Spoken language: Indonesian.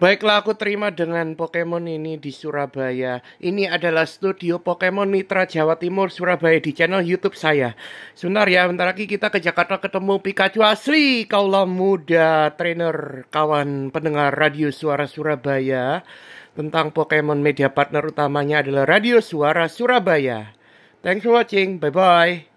Baiklah aku terima dengan Pokemon ini di Surabaya. Ini adalah studio Pokemon Mitra Jawa Timur Surabaya di channel YouTube saya. Sebentar ya, bentar lagi kita ke Jakarta ketemu Pikachu asli. Kaulah muda, trainer, kawan pendengar radio suara Surabaya. Tentang Pokemon media partner utamanya adalah Radio Suara Surabaya. Thanks for watching. Bye-bye.